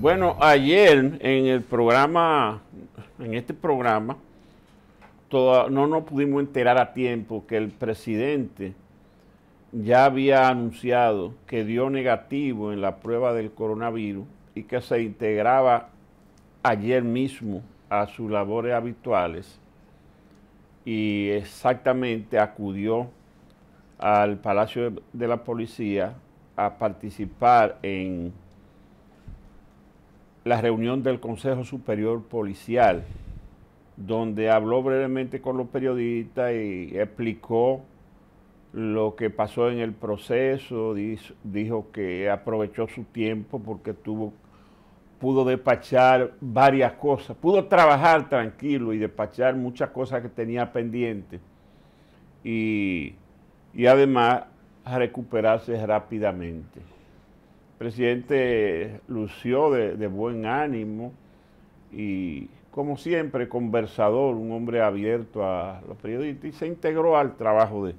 Bueno, ayer en el programa, en este programa, no nos pudimos enterar a tiempo que el presidente ya había anunciado que dio negativo en la prueba del coronavirus y que se integraba ayer mismo a sus labores habituales y exactamente acudió al Palacio de la Policía a participar en la reunión del Consejo Superior Policial, donde habló brevemente con los periodistas y explicó lo que pasó en el proceso, dijo, que aprovechó su tiempo porque pudo despachar varias cosas, pudo trabajar tranquilo y despachar muchas cosas que tenía pendientes y además recuperarse rápidamente presidente lució de, buen ánimo y, como siempre, conversador, un hombre abierto a los periodistas y se integró al trabajo de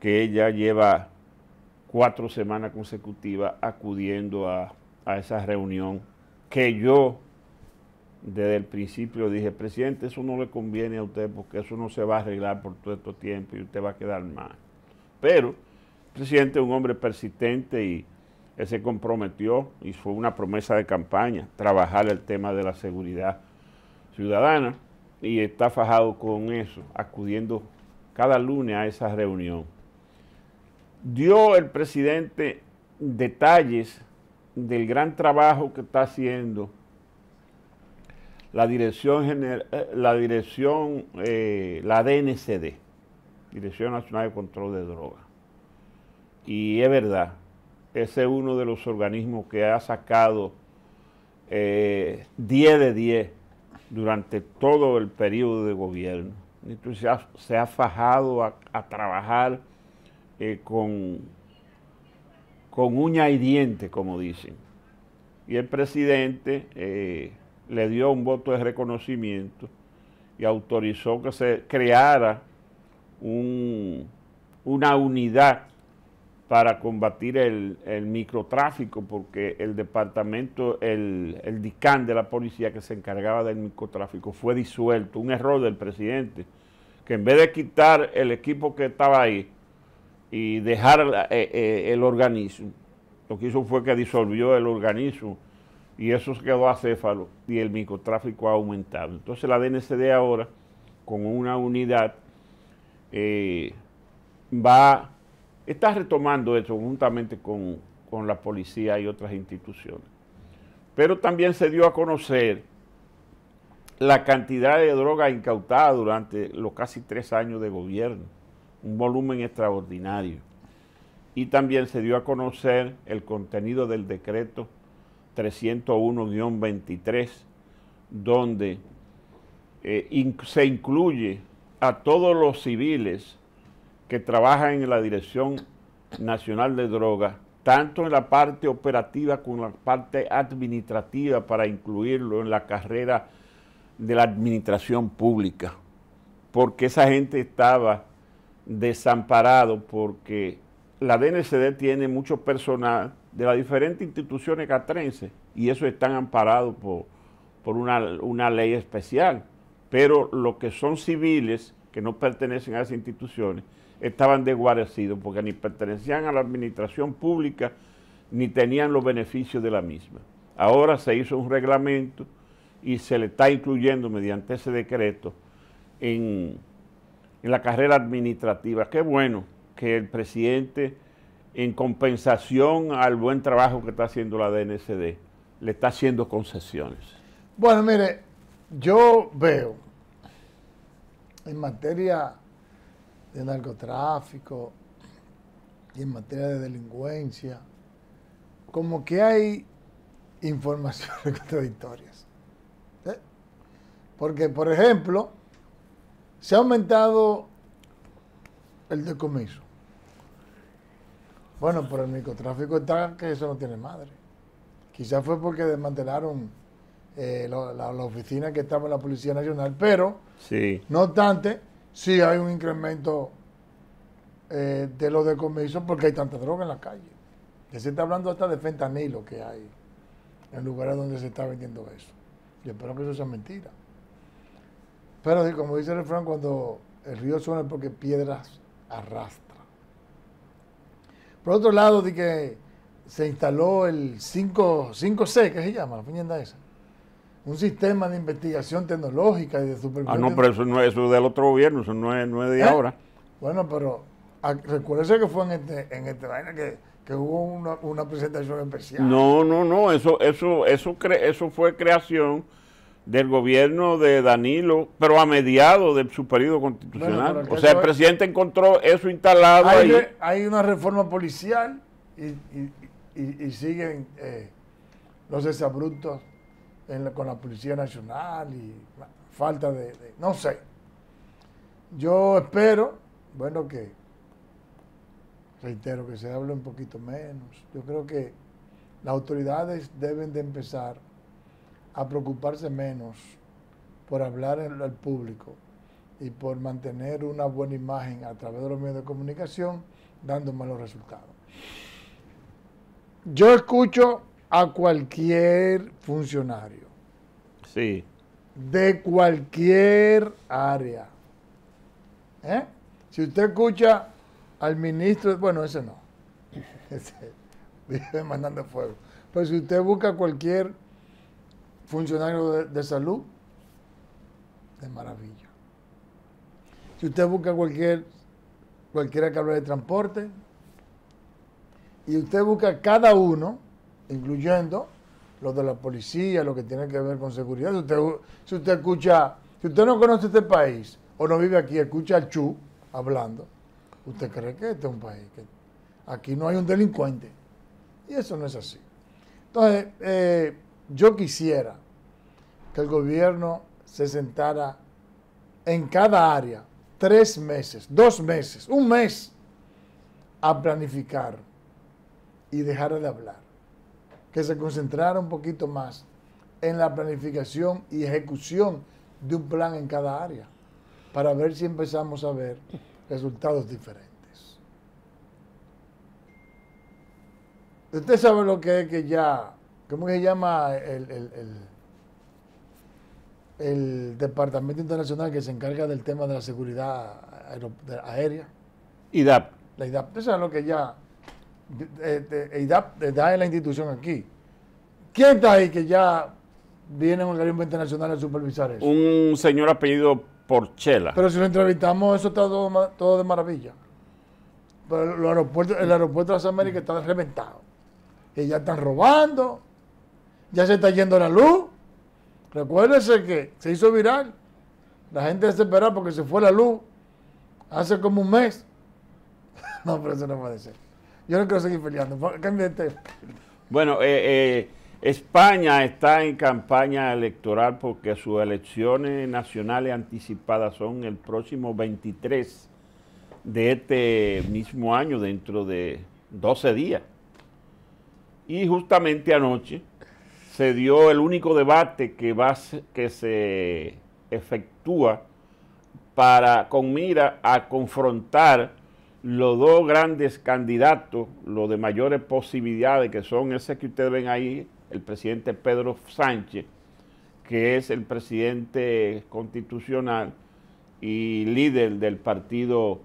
que ella lleva cuatro semanas consecutivas acudiendo a, a, esa reunión que yo desde el principio dije, presidente, eso no le conviene a usted porque eso no se va a arreglar por todo este tiempo y usted va a quedar mal. Pero presidente es un hombre persistente y él se comprometió y fue una promesa de campaña, trabajar el tema de la seguridad ciudadana y está fajado con eso, acudiendo cada lunes a esa reunión. Dio el presidente detalles del gran trabajo que está haciendo la dirección, eh, la, dirección eh, la DNCD, Dirección Nacional de Control de Drogas. Y es verdad, ese es uno de los organismos que ha sacado 10 eh, de 10 durante todo el periodo de gobierno. Entonces se ha, fajado a, trabajar eh, con, con uña y diente, como dicen. Y el presidente eh, le dio un voto de reconocimiento y autorizó que se creara una unidad para combatir el, microtráfico, porque el departamento, el, el, DICAN de la policía que se encargaba del microtráfico fue disuelto, un error del presidente, que en vez de quitar el equipo que estaba ahí y dejar eh, eh, el organismo, lo que hizo fue que disolvió el organismo y eso quedó acéfalo y el microtráfico ha aumentado. Entonces la DNCD ahora, con una unidad, eh, va está retomando eso juntamente con, la policía y otras instituciones. Pero también se dio a conocer la cantidad de drogas incautada durante los casi tres años de gobierno, un volumen extraordinario. Y también se dio a conocer el contenido del decreto 301-23, donde eh, se incluye a todos los civiles que trabaja en la Dirección Nacional de Drogas, tanto en la parte operativa como en la parte administrativa, para incluirlo en la carrera de la administración pública, porque esa gente estaba desamparado, porque la DNCD tiene mucho personal de las diferentes instituciones catrenses, y eso están amparados por, una, una ley especial, pero los que son civiles, que no pertenecen a esas instituciones, estaban desguarecidos porque ni pertenecían a la administración pública ni tenían los beneficios de la misma. Ahora se hizo un reglamento y se le está incluyendo mediante ese decreto en, la carrera administrativa. Qué bueno que el presidente, en compensación al buen trabajo que está haciendo la DNCD, le está haciendo concesiones. Bueno, mire, yo veo en materia de narcotráfico y en materia de delincuencia, como que hay informaciones contradictorias. ¿eh? Porque, por ejemplo, se ha aumentado el decomiso. Bueno, por el narcotráfico está que eso no tiene madre. Quizás fue porque desmantelaron eh, la, oficina que estaba en la Policía Nacional, pero sí. no obstante, sí hay un incremento eh, de los decomisos porque hay tanta droga en la calle. Que se está hablando hasta de fentanilo que hay en lugares donde se está vendiendo eso. Yo espero que eso sea mentira. Pero sí, como dice el refrán, cuando el río suena es porque piedras arrastra. Por otro lado, de que se instaló el 5, c ¿qué se llama, la esa un sistema de investigación tecnológica y de supervisión. Ah, no, pero eso no es del otro gobierno, eso no es, de ¿Eh? ahora. Bueno, pero ah, recuérdese que fue en este, en este vaina que, hubo una, una, presentación especial. No, no, no, eso, eso, eso, eso fue creación del gobierno de Danilo, pero a mediado de su periodo constitucional. o sea, el presidente encontró eso instalado hay, hay una reforma policial y, y, siguen eh, los desabruptos con la Policía Nacional y falta de, no sé. Yo espero, bueno, que, reitero, que se hable un poquito menos. Yo creo que las autoridades deben de empezar a preocuparse menos por hablar al público y por mantener una buena imagen a través de los medios de comunicación, dando malos resultados. Yo escucho a cualquier funcionario. Sí. De cualquier área. ¿Eh? Si usted escucha al ministro, bueno, ese no. Ese mandando fuego. Pero si usted busca cualquier funcionario de, salud, de maravilla. Si usted busca cualquier cualquiera que de transporte, y usted busca cada uno, incluyendo lo de la policía, lo que tiene que ver con seguridad. Si usted, escucha, si usted no conoce este país o no vive aquí, escucha al Chu hablando, usted cree que este es un país, que aquí no hay un delincuente. Y eso no es así. Entonces, eh, yo quisiera que el gobierno se sentara en cada área tres meses, dos meses, un mes a planificar y dejar de hablar que se concentrara un poquito más en la planificación y ejecución de un plan en cada área, para ver si empezamos a ver resultados diferentes. Usted sabe lo que es que ya, ¿cómo se llama el, Departamento Internacional que se encarga del tema de la seguridad aérea? IDAP. La IDAP. Usted sabe lo que ya EIDAP está en la institución aquí. ¿Quién está ahí que ya viene un organismo internacional a supervisar eso? Un señor apellido Porchela. Pero si lo entrevistamos, eso está todo, de maravilla. Pero el aeropuerto el aeropuerto de las Américas está reventado. Y ya están robando, ya se está yendo la luz. Recuérdense que se hizo viral. La gente desesperada porque se fue la luz hace como un mes. no, pero eso no puede ser. Yo no quiero seguir peleando. Bueno, eh, eh, España está en campaña electoral porque sus elecciones nacionales anticipadas son el próximo 23 de este mismo año, dentro de 12 días. Y justamente anoche se dio el único debate que, va, que se efectúa para, con mira a confrontar los dos grandes candidatos, los de mayores posibilidades, que son ese que ustedes ven ahí, el presidente Pedro Sánchez, que es el presidente constitucional y líder del Partido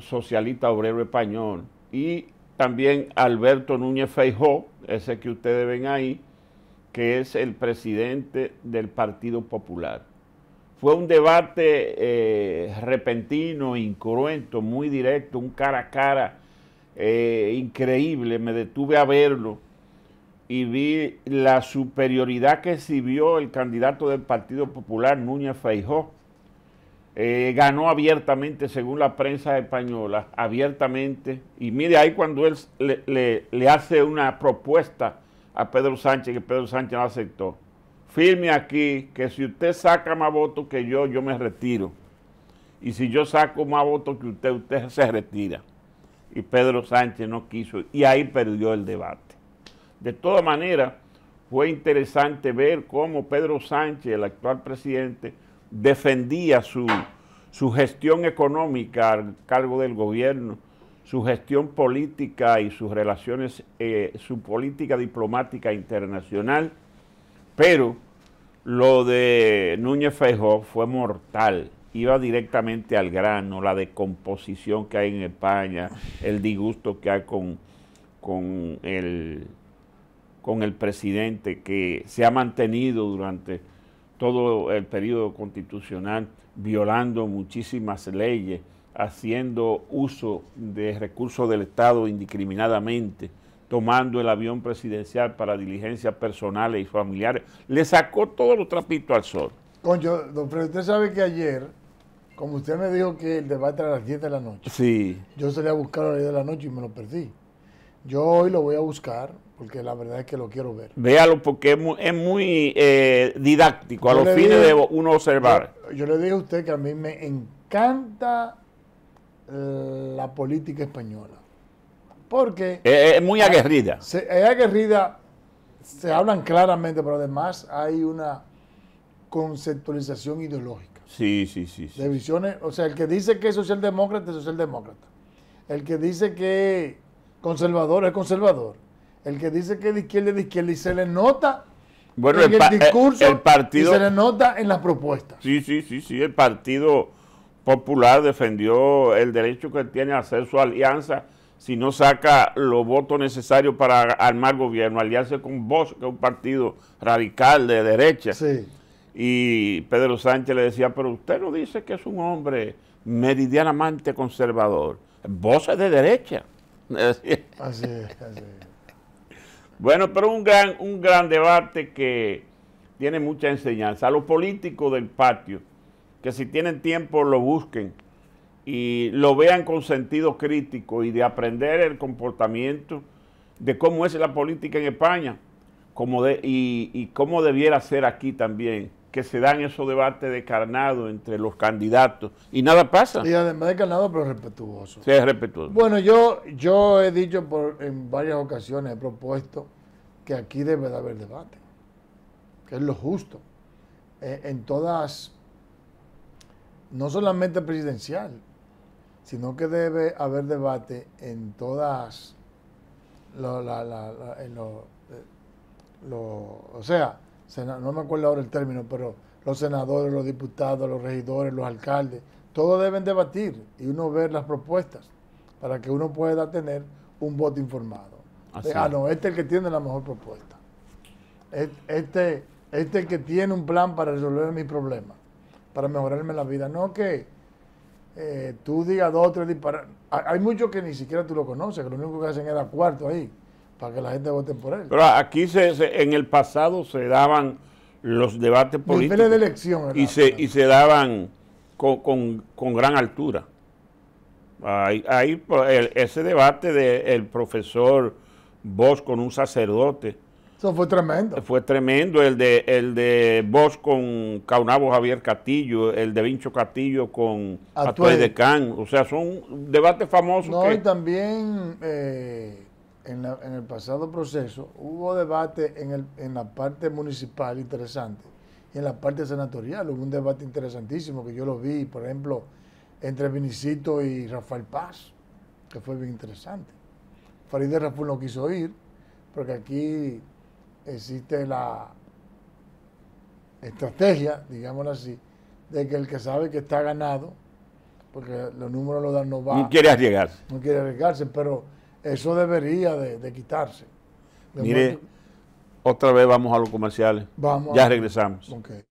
Socialista Obrero Español, y también Alberto Núñez Feijó, ese que ustedes ven ahí, que es el presidente del Partido Popular. Fue un debate eh, repentino, incruento, muy directo, un cara a cara eh, increíble. Me detuve a verlo y vi la superioridad que exhibió el candidato del Partido Popular, Núñez Feijó. Eh, ganó abiertamente, según la prensa española, abiertamente. Y mire ahí cuando él le hace una propuesta a Pedro Sánchez, que Pedro Sánchez no aceptó firme aquí que si usted saca más votos que yo, yo me retiro. Y si yo saco más votos que usted, usted se retira. Y Pedro Sánchez no quiso. Y ahí perdió el debate. De todas maneras, fue interesante ver cómo Pedro Sánchez, el actual presidente, defendía su, gestión económica al cargo del gobierno, su gestión política y sus relaciones, eh, su política diplomática internacional. Pero lo de Núñez Feijó fue mortal, iba directamente al grano, la descomposición que hay en España, el disgusto que hay con, con, el, con el presidente que se ha mantenido durante todo el periodo constitucional violando muchísimas leyes, haciendo uso de recursos del Estado indiscriminadamente tomando el avión presidencial para diligencias personales y familiares. Le sacó todos los trapitos al sol. Concho, don Fred, usted sabe que ayer, como usted me dijo que el debate era a las 10 de la noche, sí. yo salí a buscar a las 10 de la noche y me lo perdí. Yo hoy lo voy a buscar porque la verdad es que lo quiero ver. Véalo porque es muy, eh, didáctico, a los fines de uno observar. Yo, le dije a usted que a mí me encanta eh, la política española. Porque... Es, muy ah, aguerrida. es aguerrida, se hablan claramente, pero además hay una conceptualización ideológica. Sí, sí, sí. De visiones, o sea, el que dice que es socialdemócrata es socialdemócrata. El que dice que es conservador es conservador. El que dice que de izquierda es de izquierda y se le nota bueno, en el, discurso partido, se le nota en las propuestas. Sí, sí, sí, sí. El Partido Popular defendió el derecho que tiene a hacer su alianza si no saca los votos necesarios para armar gobierno, aliarse con voz que es un partido radical de derecha. Y Pedro Sánchez le decía, pero usted no dice que es un hombre meridianamente conservador. Vox es de derecha. Así así Bueno, pero un gran, un gran debate que tiene mucha enseñanza. A los políticos del patio, que si tienen tiempo lo busquen y lo vean con sentido crítico y de aprender el comportamiento de cómo es la política en España como de, y, cómo debiera ser aquí también, que se dan esos debates carnado entre los candidatos y nada pasa. Y además carnado, pero respetuoso. Sí, es respetuoso. Bueno, yo, yo he dicho por, en varias ocasiones, he propuesto que aquí debe de haber debate, que es lo justo, eh, en todas, no solamente presidencial, sino que debe haber debate en todas lo, eh, o sea, no me acuerdo ahora el término, pero los senadores, los diputados, los regidores, los alcaldes, todos deben debatir y uno ver las propuestas para que uno pueda tener un voto informado. Eh, ah, no, este es el que tiene la mejor propuesta. Este, este es el que tiene un plan para resolver mis problemas, para mejorarme la vida. No que eh, tú digas dos o tres Hay muchos que ni siquiera tú lo conoces, que lo único que hacen era cuarto ahí, para que la gente vote por él. Pero aquí se, en el pasado se daban los debates políticos. Y se, y se daban con, con, gran altura. Hay ahí pues, ese debate del profesor Bosch con un sacerdote eso fue tremendo. Eh, fue tremendo el de el de Bosch con Caunabo Javier Castillo, el de Vincho Castillo con Atuay de Can. O sea, son debates famosos. No, y también eh, en, el pasado proceso hubo debate en, la parte municipal interesante y en la parte senatorial hubo un debate interesantísimo que yo lo vi, por ejemplo, entre Vinicito y Rafael Paz, que fue bien interesante. Farideh Raful no quiso ir, porque aquí existe la estrategia, digámoslo así, de que el que sabe que está ganado, porque los números lo dan, no va. No quiere arriesgarse. No quiere arriesgarse, pero eso debería de, quitarse. Mire, otra vez vamos a los comerciales. Vamos. Ya regresamos. Okay.